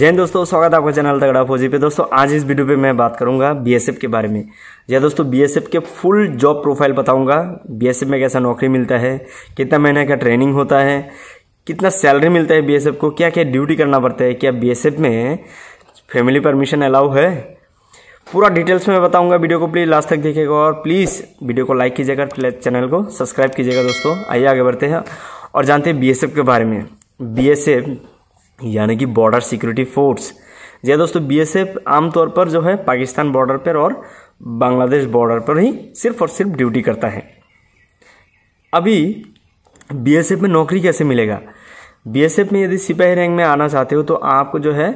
जैन दोस्तों स्वागत है आपका चैनल तगड़ा फौजी पे दोस्तों आज इस वीडियो पे मैं बात करूंगा बीएसएफ के बारे में या दोस्तों बीएसएफ के फुल जॉब प्रोफाइल बताऊंगा बीएसएफ में कैसा नौकरी मिलता है कितना महीने का ट्रेनिंग होता है कितना सैलरी मिलता है बीएसएफ को क्या क्या ड्यूटी करना पड़ता है क्या बी में फैमिली परमिशन अलाउ है पूरा डिटेल्स में बताऊंगा वीडियो को प्लीज लास्ट तक देखेगा और प्लीज़ वीडियो को लाइक कीजिएगा चैनल को सब्सक्राइब कीजिएगा दोस्तों आइए आगे बढ़ते हैं और जानते हैं बी के बारे में बी यानी कि बॉर्डर सिक्योरिटी फोर्स जी हाँ दोस्तों बीएसएफ आमतौर पर जो है पाकिस्तान बॉर्डर पर और बांग्लादेश बॉर्डर पर ही सिर्फ और सिर्फ ड्यूटी करता है अभी बीएसएफ में नौकरी कैसे मिलेगा बीएसएफ में यदि सिपाही रैंक में आना चाहते हो तो आपको जो है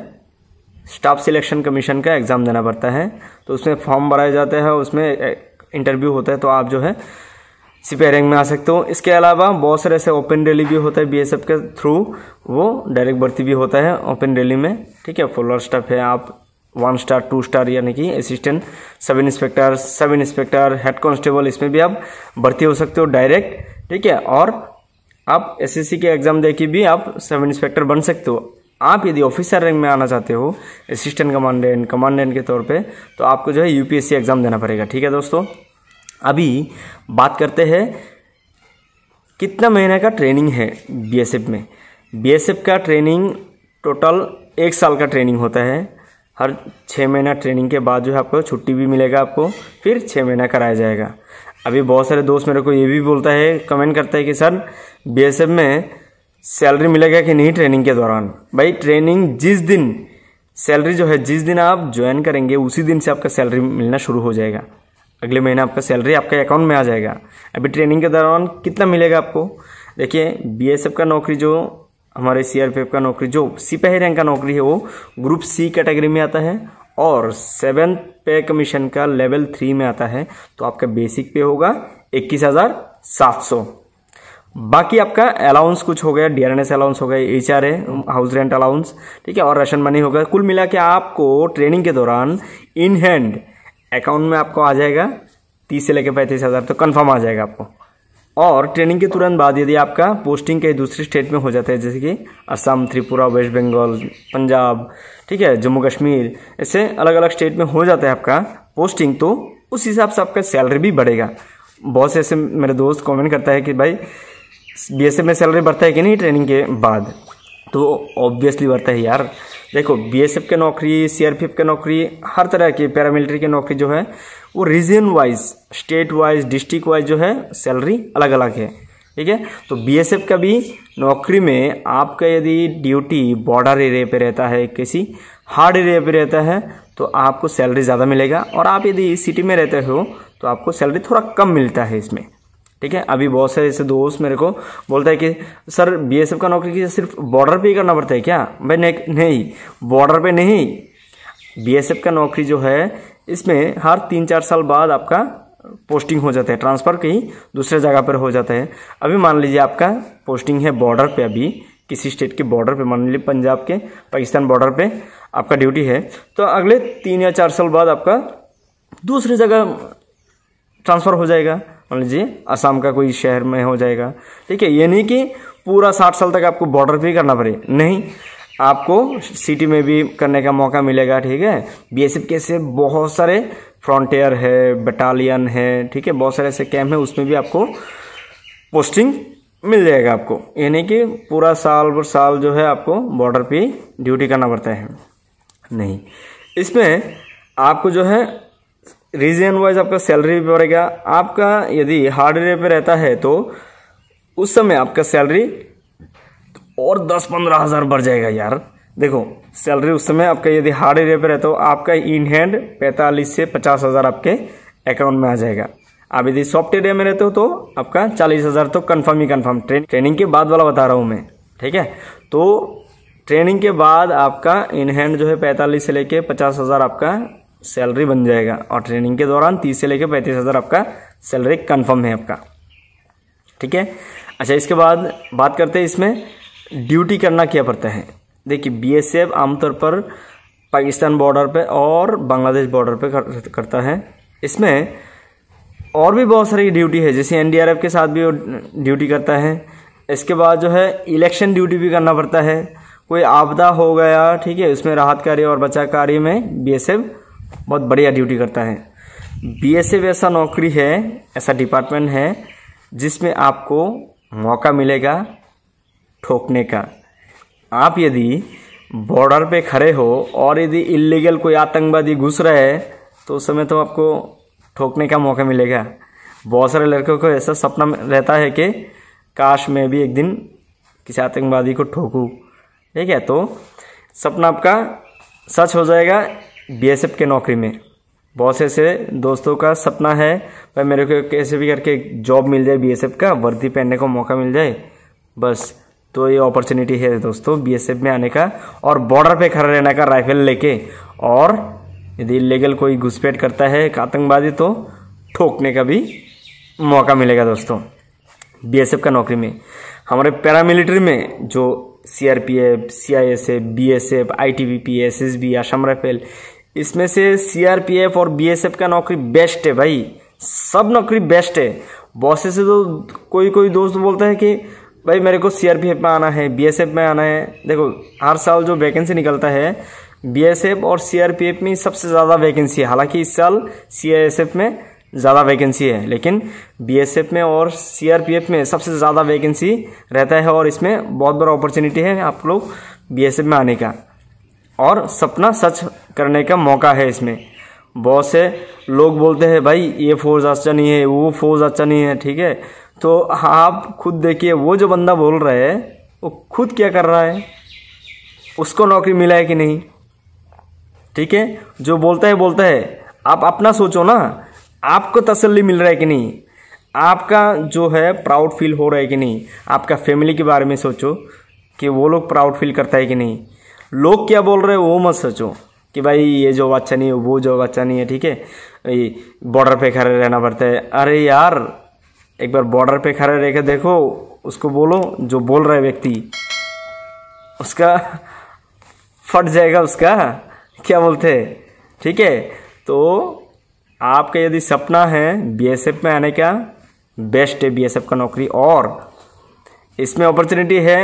स्टाफ सिलेक्शन कमीशन का एग्ज़ाम देना पड़ता है तो उसमें फॉर्म भराया जाता है उसमें इंटरव्यू होता है तो आप जो है सिपेयरिंग में आ सकते हो इसके अलावा बहुत सारे ऐसे ओपन रैली भी होता है बीएसएफ के थ्रू वो डायरेक्ट भर्ती भी होता है ओपन रैली में ठीक है फोलर स्टाफ है आप वन स्टार टू स्टार यानी कि assistant sub inspector sub inspector head constable इसमें भी आप भर्ती हो सकते हो डायरेक्ट ठीक है और आप एस के एग्ज़ाम दे के भी आप सब इंस्पेक्टर बन सकते हो आप यदि ऑफिसर रैंक में आना चाहते हो असिस्टेंट कमांडेंट कमांडेंट के तौर पे तो आपको जो है यूपीएससी एग्ज़ाम देना पड़ेगा ठीक है दोस्तों अभी बात करते हैं कितना महीने का ट्रेनिंग है बीएसएफ में बीएसएफ का ट्रेनिंग टोटल एक साल का ट्रेनिंग होता है हर छः महीना ट्रेनिंग के बाद जो है आपको छुट्टी भी मिलेगा आपको फिर छः महीना कराया जाएगा अभी बहुत सारे दोस्त मेरे को ये भी बोलता है कमेंट करता है कि सर बीएसएफ में सैलरी मिलेगा कि नहीं ट्रेनिंग के दौरान भाई ट्रेनिंग जिस दिन सैलरी जो है जिस दिन आप ज्वाइन करेंगे उसी दिन से आपका सैलरी मिलना शुरू हो जाएगा अगले महीने आपका सैलरी आपके अकाउंट में आ जाएगा अभी ट्रेनिंग के दौरान कितना मिलेगा आपको देखिए बीएसएफ का नौकरी जो हमारे सीआरपीएफ का नौकरी जो सिपाही रैंक का नौकरी है वो ग्रुप सी कैटेगरी में आता है और सेवेंथ पे कमीशन का लेवल थ्री में आता है तो आपका बेसिक पे होगा इक्कीस हज़ार सात सौ बाकी आपका अलाउंस कुछ हो गया D R N S allowance हो गया H R A house rent allowance ठीक है और राशन मनी हो गया कुल मिला के आपको ट्रेनिंग के दौरान इन हैंड अकाउंट में आपको आ जाएगा तीस से लेकर पैंतीस हज़ार तो कन्फर्म आ जाएगा आपको और ट्रेनिंग के तुरंत बाद यदि आपका पोस्टिंग कहीं दूसरे स्टेट में हो जाता है जैसे कि असम त्रिपुरा वेस्ट बंगाल पंजाब ठीक है जम्मू कश्मीर ऐसे अलग अलग स्टेट में हो जाता है आपका पोस्टिंग तो उस हिसाब से आपका सैलरी भी बढ़ेगा बहुत से ऐसे मेरे दोस्त कमेंट करता है कि भाई बी में सैलरी बढ़ता है कि नहीं ट्रेनिंग के बाद तो ऑब्वियसली बढ़ता है यार देखो बीएसएफ के नौकरी सीआरपीएफ के नौकरी हर तरह की पैरामिलिट्री की नौकरी जो है वो region wise state wise district wise जो है सैलरी अलग अलग है ठीक है तो बीएसएफ का भी नौकरी में आपका यदि ड्यूटी बॉर्डर एरिया पे रहता है किसी हार्ड एरिया पे रहता है तो आपको सैलरी ज़्यादा मिलेगा और आप यदि सिटी में रहते हो तो आपको सैलरी थोड़ा कम मिलता है इसमें ठीक है अभी बहुत सारे ऐसे दोस्त मेरे को बोलता है कि सर बीएसएफ का नौकरी की सिर्फ बॉर्डर पे ही करना पड़ता है क्या भाई नहीं बॉर्डर पे नहीं बीएसएफ का नौकरी जो है इसमें हर तीन चार साल बाद आपका पोस्टिंग हो जाता है ट्रांसफ़र कहीं दूसरे जगह पर हो जाता है अभी मान लीजिए आपका पोस्टिंग है बॉर्डर पे अभी किसी स्टेट के बॉर्डर पे मान लीजिए पंजाब के पाकिस्तान बॉर्डर पे आपका ड्यूटी है तो अगले तीन या चार साल बाद आपका दूसरी जगह ट्रांसफ़र हो जाएगा मान लीजिए असम का कोई शहर में हो जाएगा ठीक है ये नहीं कि पूरा साठ साल तक आपको बॉर्डर पे करना पड़े नहीं आपको सिटी में भी करने का मौका मिलेगा ठीक है बीएसएफ के से बहुत सारे फ्रंटियर है बटालियन है ठीक है बहुत सारे ऐसे कैम्प हैं उसमें भी आपको पोस्टिंग मिल जाएगा आपको यानी कि पूरा साल भर साल जो है आपको बॉर्डर पे ड्यूटी करना पड़ता है नहीं इसमें आपको जो है रीजन वाइज आपका सैलरी भी पड़ेगा आपका यदि हार्डवेयर पे रहता है तो उस समय आपका सैलरी और दस पंद्रह हज़ार बढ़ जाएगा यार देखो सैलरी उस समय आपका यदि हार्ड एरिया पे रहता हो आपका इन हैंड पैंतालीस से पचास हज़ार आपके अकाउंट में आ जाएगा आप यदि सॉफ्ट एरिया में रहते हो तो आपका चालीस हज़ार तो कन्फर्म ही कन्फर्म ट्रेन, ट्रेनिंग के बाद वाला बता रहा हूँ मैं ठीक है तो ट्रेनिंग के बाद आपका इन हैंड जो है पैंतालीस से लेके पचास हज़ार आपका सैलरी बन जाएगा और ट्रेनिंग के दौरान तीस से लेकर पैंतीस हज़ार आपका सैलरी कन्फर्म है आपका ठीक है अच्छा इसके बाद बात करते हैं इसमें ड्यूटी करना क्या पड़ता है देखिए बीएसएफ आमतौर पर पाकिस्तान बॉर्डर पे और बांग्लादेश बॉर्डर पे कर, करता है इसमें और भी बहुत सारी ड्यूटी है जैसे एन के साथ भी वो ड्यूटी करता है इसके बाद जो है इलेक्शन ड्यूटी भी करना पड़ता है कोई आपदा हो गया ठीक है उसमें राहत कार्य और बचाव कार्य में बीएसएफ बहुत बढ़िया ड्यूटी करता है बीएसएफ ऐसा नौकरी है ऐसा डिपार्टमेंट है जिसमें आपको मौका मिलेगा ठोकने का आप यदि बॉर्डर पे खड़े हो और यदि इलीगल कोई आतंकवादी घुस रहा है तो उस समय तो आपको ठोकने का मौका मिलेगा बहुत सारे लड़कों को ऐसा सपना रहता है कि काश मैं भी एक दिन किसी आतंकवादी को ठोकूँ ठीक है तो सपना आपका सच हो जाएगा बीएसएफ के नौकरी में बहुत से ऐसे दोस्तों का सपना है भाई मेरे को कैसे भी करके जॉब मिल जाए बीएसएफ का वर्दी पहनने का मौका मिल जाए बस तो ये अपॉर्चुनिटी है दोस्तों बीएसएफ में आने का और बॉर्डर पे खड़ा रहने का राइफल लेके और यदि इलीगल कोई घुसपैठ करता है आतंकवादी तो ठोकने का भी मौका मिलेगा दोस्तों बीएसएफ का नौकरी में हमारे पैरामिलिट्री में जो CRPF CISF BSF ITBP SSB Assam rifle इसमें से सीआरपीएफ और बीएसएफ का नौकरी बेस्ट है भाई सब नौकरी बेस्ट है बॉसेस से तो कोई कोई दोस्त बोलता है कि भाई मेरे को सीआरपीएफ में आना है बीएसएफ में आना है देखो हर साल जो वैकेंसी निकलता है बीएसएफ और सीआरपीएफ में सबसे ज़्यादा वैकेंसी है हालांकि इस साल सीआईएसएफ में ज़्यादा वैकेंसी है लेकिन बीएसएफ में और सीआरपीएफ में सबसे ज़्यादा वैकेंसी रहता है और इसमें बहुत बड़ा अपॉर्चुनिटी है आप लोग बीएसएफ में आने का और सपना सच करने का मौका है इसमें बहुत से लोग बोलते हैं भाई ये फोर्स अच्छा नहीं है वो फोर्स अच्छा नहीं है ठीक है तो आप खुद देखिए वो जो बंदा बोल रहा है वो खुद क्या कर रहा है उसको नौकरी मिला है कि नहीं ठीक है जो बोलता है बोलता है आप अपना सोचो ना आपको तसल्ली मिल रहा है कि नहीं आपका जो है प्राउड फील हो रहा है कि नहीं आपका फैमिली के बारे में सोचो कि वो लोग प्राउड फील करता है कि नहीं लोग क्या बोल रहे हो वो मत सोचो कि भाई ये जॉब अच्छा नहीं है वो जॉब अच्छा नहीं है ठीक है बॉर्डर पे खड़े रहना पड़ता है अरे यार एक बार बॉर्डर पे खड़े रह के देखो उसको बोलो जो बोल रहा है व्यक्ति उसका फट जाएगा उसका क्या बोलते हैं ठीक है तो आपका यदि सपना है बीएसएफ में आने का बेस्ट है बीएसएफ का नौकरी और इसमें अपॉर्चुनिटी है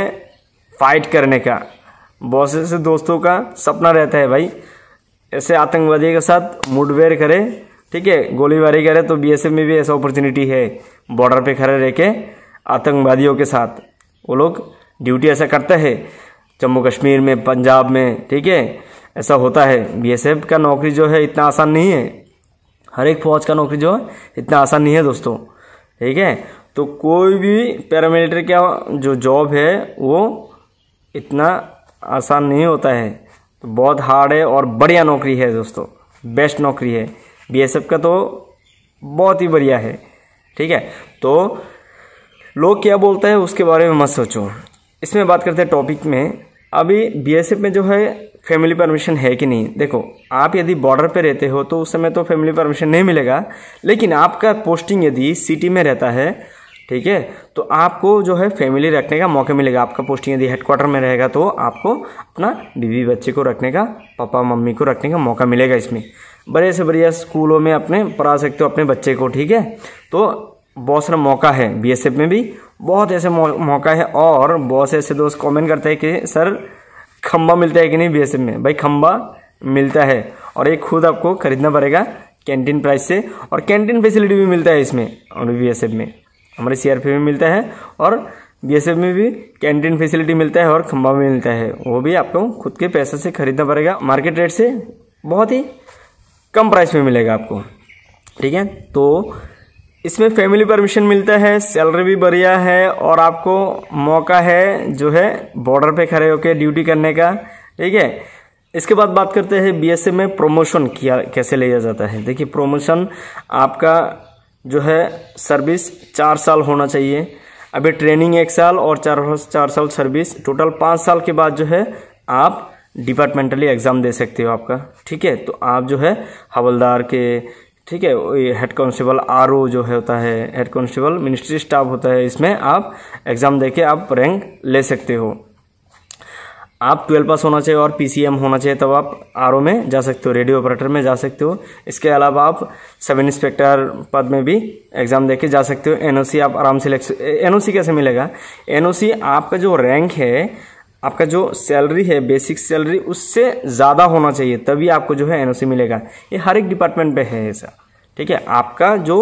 फाइट करने का बहुत से दोस्तों का सपना रहता है भाई ऐसे आतंकवादी के साथ मुठभेड़ करे ठीक है गोलीबारी करे तो बीएसएफ में भी ऐसा अपॉर्चुनिटी है बॉर्डर पे खड़े रह के आतंकवादियों के साथ वो लोग ड्यूटी ऐसा करते है जम्मू कश्मीर में पंजाब में ठीक है ऐसा होता है बीएसएफ का नौकरी जो है इतना आसान नहीं है हर एक फौज का नौकरी जो है इतना आसान नहीं है दोस्तों ठीक है तो कोई भी पैरामिलिट्री का जो जॉब है वो इतना आसान नहीं होता है तो बहुत हार्ड है और बढ़िया नौकरी है दोस्तों बेस्ट नौकरी है बीएसएफ का तो बहुत ही बढ़िया है ठीक है तो लोग क्या बोलते हैं उसके बारे में मत सोचो इसमें बात करते हैं टॉपिक में अभी बीएसएफ में जो है फैमिली परमिशन है कि नहीं देखो आप यदि बॉर्डर पे रहते हो तो उस समय तो फैमिली परमिशन नहीं मिलेगा लेकिन आपका पोस्टिंग यदि सिटी में रहता है ठीक है तो आपको जो है फैमिली रखने का मौका मिलेगा आपका पोस्टिंग यदि हेडक्वार्टर में रहेगा तो आपको अपना बीवी बच्चे को रखने का पापा मम्मी को रखने का मौका मिलेगा इसमें बड़े से बढ़िया स्कूलों में अपने पढ़ा सकते हो अपने बच्चे को ठीक है तो बहुत सारा मौका है बीएसएफ में भी बहुत ऐसे मौका है और बहुत से ऐसे दोस्त कमेंट करते हैं कि सर खम्बा मिलता है कि नहीं बीएसएफ में भाई खम्बा मिलता है और ये खुद आपको खरीदना पड़ेगा कैंटीन प्राइस से और कैंटीन फैसिलिटी भी मिलता है इसमें और बी में हमारे सी में मिलता है और बी में भी कैंटीन फैसिलिटी मिलता है और खंबा में मिलता है वो भी आपको खुद के पैसे से ख़रीदना पड़ेगा मार्केट रेट से बहुत ही कम प्राइस में मिलेगा आपको ठीक है तो इसमें फैमिली परमिशन मिलता है सैलरी भी बढ़िया है और आपको मौका है जो है बॉर्डर पे खड़े होकर ड्यूटी करने का ठीक है इसके बाद बात करते हैं बी में प्रोमोशन किया कैसे लिया जाता है देखिए प्रोमोशन आपका जो है सर्विस चार साल होना चाहिए अभी ट्रेनिंग एक साल और चार चार साल सर्विस टोटल पाँच साल के बाद जो है आप डिपार्टमेंटली एग्ज़ाम दे सकते हो आपका ठीक है तो आप जो है हवलदार के ठीक है हेड कांस्टेबल आर जो है होता है हेड कांस्टेबल मिनिस्ट्री स्टाफ होता है इसमें आप एग्ज़ाम दे के आप रैंक ले सकते हो आप ट्वेल्व पास होना चाहिए और पी होना चाहिए तब आप आर में जा सकते हो रेडियो ऑपरेटर में जा सकते हो इसके अलावा आप सब इंस्पेक्टर पद में भी एग्ज़ाम देके जा सकते हो एन आप आराम से एन कैसे मिलेगा एन आपका जो रैंक है आपका जो सैलरी है बेसिक सैलरी उससे ज़्यादा होना चाहिए तभी आपको जो है एन मिलेगा ये हर एक डिपार्टमेंट पे है ऐसा ठीक है आपका जो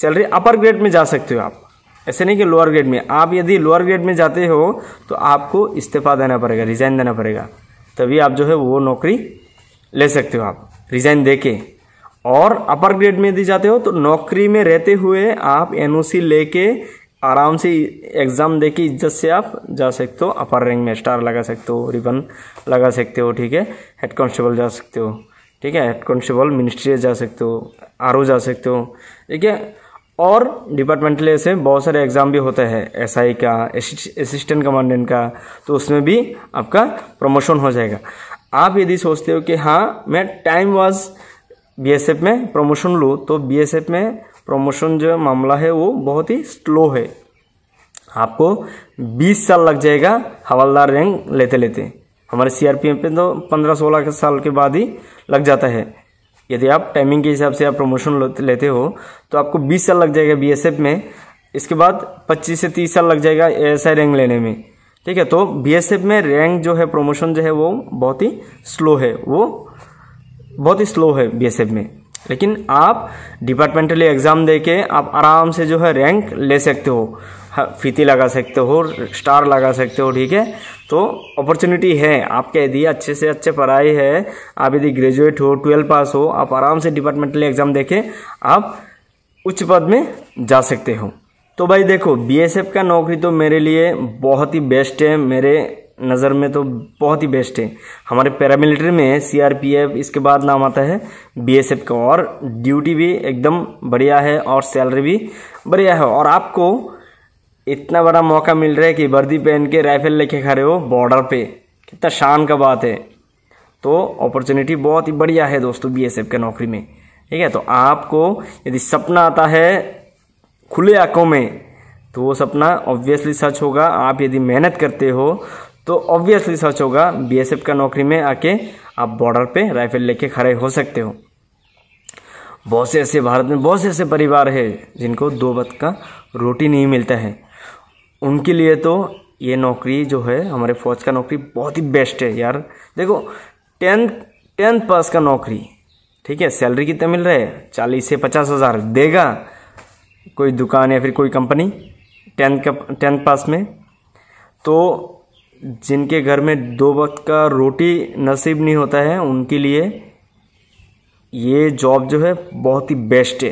सैलरी अपर ग्रेड में जा सकते हो आप ऐसे नहीं कि लोअर ग्रेड में आप यदि लोअर ग्रेड में जाते हो तो आपको इस्तीफा देना पड़ेगा रिज़ाइन देना पड़ेगा तभी आप जो है वो नौकरी ले सकते हो आप रिज़ाइन दे के और अपर ग्रेड में यदि जाते हो तो नौकरी में रहते हुए आप एन लेके आराम से एग्ज़ाम दे के इज्जत से आप जा सकते हो अपर रैंक में स्टार लगा सकते हो रिबन लगा सकते हो ठीक है हेड कांस्टेबल जा सकते हो ठीक है हेड कांस्टेबल मिनिस्ट्री जा सकते हो आर जा सकते हो ठीक है और डिपार्टमेंटल से बहुत सारे एग्ज़ाम भी होते हैं एसआई का असिस्टेंट कमांडेंट का तो उसमें भी आपका प्रमोशन हो जाएगा आप यदि सोचते हो कि हाँ मैं टाइम वाज बीएसएफ में प्रमोशन लूँ तो बीएसएफ में प्रमोशन जो मामला है वो बहुत ही स्लो है आपको 20 साल लग जाएगा हवलदार रैंक लेते लेते हमारे सीआरपीएफ पे तो पंद्रह सोलह साल के बाद ही लग जाता है यदि आप टाइमिंग के हिसाब से आप प्रमोशन लेते हो तो आपको 20 साल लग जाएगा बीएसएफ में इसके बाद 25 से 30 साल लग जाएगा एएसआई रैंक लेने में ठीक है तो बीएसएफ में रैंक जो है प्रमोशन जो है वो बहुत ही स्लो है वो बहुत ही स्लो है बीएसएफ में लेकिन आप डिपार्टमेंटली एग्ज़ाम दे के आप आराम से जो है रैंक ले सकते हो हाँ, फीती लगा सकते हो स्टार लगा सकते हो ठीक है तो अपॉर्चुनिटी है आपके यदि अच्छे से अच्छे पढ़ाई है आप यदि ग्रेजुएट हो ट्वेल्व पास हो आप आराम से डिपार्टमेंटल एग्ज़ाम देखें आप उच्च पद में जा सकते हो तो भाई देखो बीएसएफ का नौकरी तो मेरे लिए बहुत ही बेस्ट है मेरे नज़र में तो बहुत ही बेस्ट है हमारे पैरामिलिट्री में सीआरपीएफ इसके बाद नाम आता है बीएसएफ का और ड्यूटी भी एकदम बढ़िया है और सैलरी भी बढ़िया है और आपको इतना बड़ा मौका मिल रहा है कि वर्दी पहन के राइफल लेके खड़े हो बॉर्डर पे कितना शान का बात है तो अपॉर्चुनिटी बहुत ही बढ़िया है दोस्तों बीएसएफ के नौकरी में ठीक है तो आपको यदि सपना आता है खुले आंखों में तो वो सपना ऑब्वियसली सच होगा आप यदि मेहनत करते हो तो ऑब्वियसली सच होगा बीएसएफ का नौकरी में आके आप बॉर्डर पे राइफल लेके खड़े हो सकते हो बहुत से ऐसे भारत में बहुत से ऐसे परिवार है जिनको दो वक्त का रोटी नहीं मिलता है उनके लिए तो ये नौकरी जो है हमारे फौज का नौकरी बहुत ही बेस्ट है यार देखो टेंथ टेंथ पास का नौकरी ठीक है सैलरी कितने मिल रहा है चालीस से पचास हज़ार देगा कोई दुकान या फिर कोई कंपनी टेंथ का टेंथ पास में तो जिनके घर में दो वक्त का रोटी नसीब नहीं होता है उनके लिए ये जॉब जो है बहुत ही बेस्ट है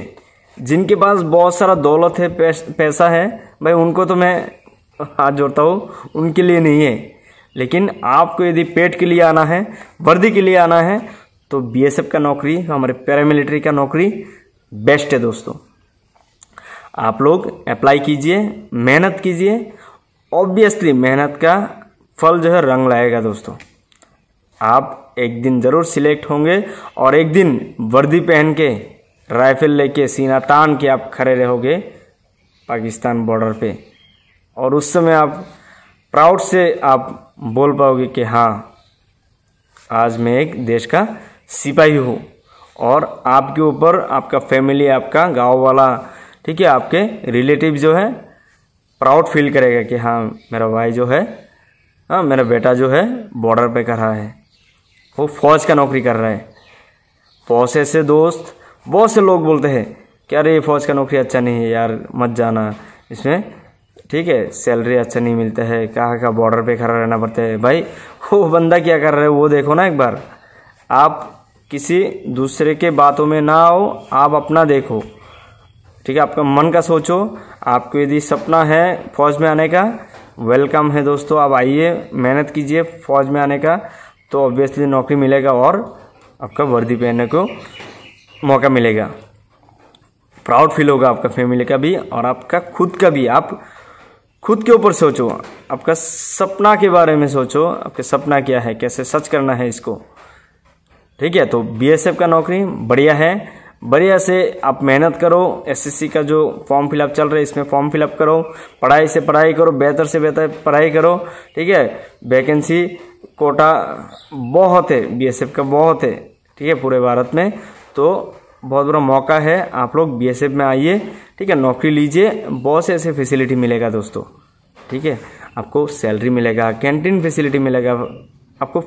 जिनके पास बहुत सारा दौलत है पैसा है भाई उनको तो मैं हाथ जोड़ता हूँ उनके लिए नहीं है लेकिन आपको यदि पेट के लिए आना है वर्दी के लिए आना है तो बीएसएफ का नौकरी हमारे पैरामिलिट्री का नौकरी बेस्ट है दोस्तों आप लोग अप्लाई कीजिए मेहनत कीजिए ऑब्वियसली मेहनत का फल जो है रंग लाएगा दोस्तों आप एक दिन ज़रूर सिलेक्ट होंगे और एक दिन वर्दी पहन के राइफल लेके सीना तान के आप खड़े रहोगे पाकिस्तान बॉर्डर पे और उस समय आप प्राउड से आप बोल पाओगे कि हाँ आज मैं एक देश का सिपाही हूँ और आपके ऊपर आपका फैमिली आपका गांव वाला ठीक है आपके रिलेटिव जो है प्राउड फील करेगा कि हाँ मेरा भाई जो है हाँ मेरा बेटा जो है बॉर्डर पे कर रहा है वो फौज का नौकरी कर रहा है फौज ऐसे दोस्त बहुत से लोग बोलते हैं कि अरे ये फौज का नौकरी अच्छा नहीं है यार मत जाना इसमें ठीक है सैलरी अच्छा नहीं मिलता है कहाँ कहाँ बॉर्डर पे खड़ा रहना पड़ता है भाई वो बंदा क्या कर रहा है वो देखो ना एक बार आप किसी दूसरे के बातों में ना आओ आप अपना देखो ठीक है आपका मन का सोचो आपको यदि सपना है फौज में आने का वेलकम है दोस्तों आप आइए मेहनत कीजिए फौज में आने का तो ऑब्वियसली नौकरी मिलेगा और आपका वर्दी पहनने को मौका मिलेगा प्राउड फील होगा आपका फैमिली का भी और आपका खुद का भी आप खुद के ऊपर सोचो आपका सपना के बारे में सोचो आपके सपना क्या है कैसे सच करना है इसको ठीक है तो बीएसएफ का नौकरी बढ़िया है बढ़िया से आप मेहनत करो एसएससी का जो फॉर्म फिलअप चल रहा है इसमें फॉर्म फिलअप करो पढ़ाई से पढ़ाई करो बेहतर से बेहतर पढ़ाई करो ठीक है वैकेंसी कोटा बहुत है बीएसएफ का बहुत है ठीक है पूरे भारत में तो बहुत बड़ा मौका है आप लोग बी में आइए ठीक है नौकरी लीजिए बहुत से ऐसे फैसिलिटी मिलेगा दोस्तों ठीक है आपको सैलरी मिलेगा कैंटीन फैसिलिटी मिलेगा आपको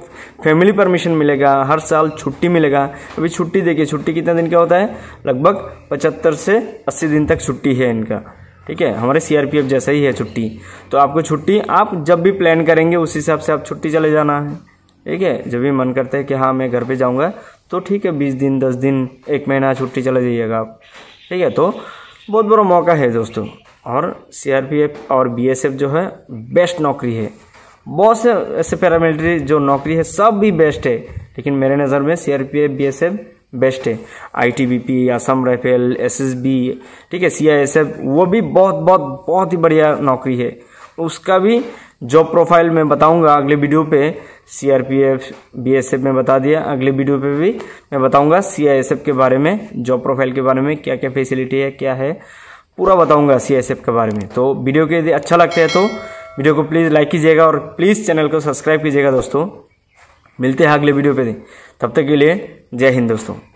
फैमिली परमिशन मिलेगा हर साल छुट्टी मिलेगा अभी छुट्टी देखिए छुट्टी कितना दिन का होता है लगभग पचहत्तर से अस्सी दिन तक छुट्टी है इनका ठीक है हमारे सीआरपीएफ जैसा ही है छुट्टी तो आपको छुट्टी आप जब भी प्लान करेंगे उस हिसाब से आप छुट्टी चले जाना है ठीक है जब भी मन करता है कि हाँ मैं घर पे जाऊँगा तो ठीक है बीस दिन दस दिन एक महीना छुट्टी चले जाइएगा आप ठीक है तो बहुत बड़ा मौका है दोस्तों और सी और बी जो है बेस्ट नौकरी है बहुत से ऐसे पैरामिलिट्री जो नौकरी है सब भी बेस्ट है लेकिन मेरे नज़र में सी आर बेस्ट है आईटीबीपी असम राइफल एसएसबी ठीक है सीआईएसएफ वो भी बहुत बहुत बहुत ही बढ़िया नौकरी है उसका भी जॉब प्रोफाइल मैं बताऊंगा अगले वीडियो पे सीआरपीएफ बीएसएफ में बता दिया अगले वीडियो पे भी मैं बताऊंगा सीआईएसएफ के बारे में जॉब प्रोफाइल के बारे में क्या क्या फैसिलिटी है क्या है पूरा बताऊंगा सीआईएसएफ के बारे में तो वीडियो के यदि अच्छा लगता है तो वीडियो को प्लीज़ लाइक कीजिएगा और प्लीज़ चैनल को सब्सक्राइब कीजिएगा दोस्तों मिलते हैं अगले वीडियो पे तब तक के लिए जय हिंद दोस्तों